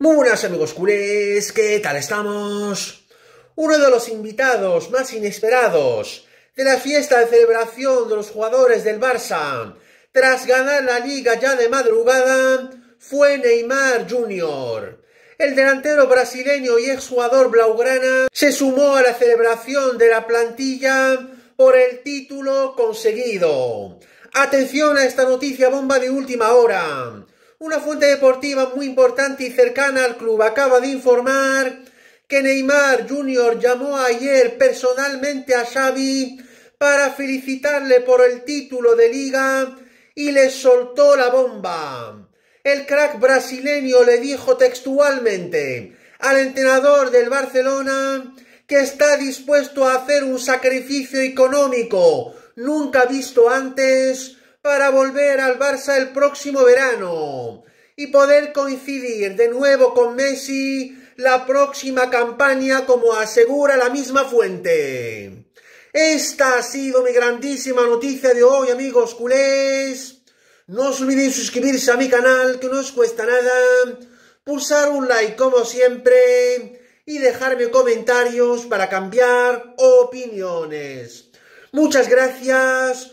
Muy buenas amigos culés, ¿qué tal estamos? Uno de los invitados más inesperados de la fiesta de celebración de los jugadores del Barça, tras ganar la liga ya de madrugada, fue Neymar Jr. El delantero brasileño y exjugador blaugrana se sumó a la celebración de la plantilla por el título conseguido. Atención a esta noticia bomba de última hora. Una fuente deportiva muy importante y cercana al club acaba de informar que Neymar Jr. llamó ayer personalmente a Xavi para felicitarle por el título de liga y le soltó la bomba. El crack brasileño le dijo textualmente al entrenador del Barcelona que está dispuesto a hacer un sacrificio económico nunca visto antes para volver al Barça el próximo verano y poder coincidir de nuevo con Messi la próxima campaña como asegura la misma fuente. Esta ha sido mi grandísima noticia de hoy, amigos culés. No os olvidéis suscribirse a mi canal, que no os cuesta nada. Pulsar un like como siempre. Y dejarme comentarios para cambiar opiniones. Muchas gracias.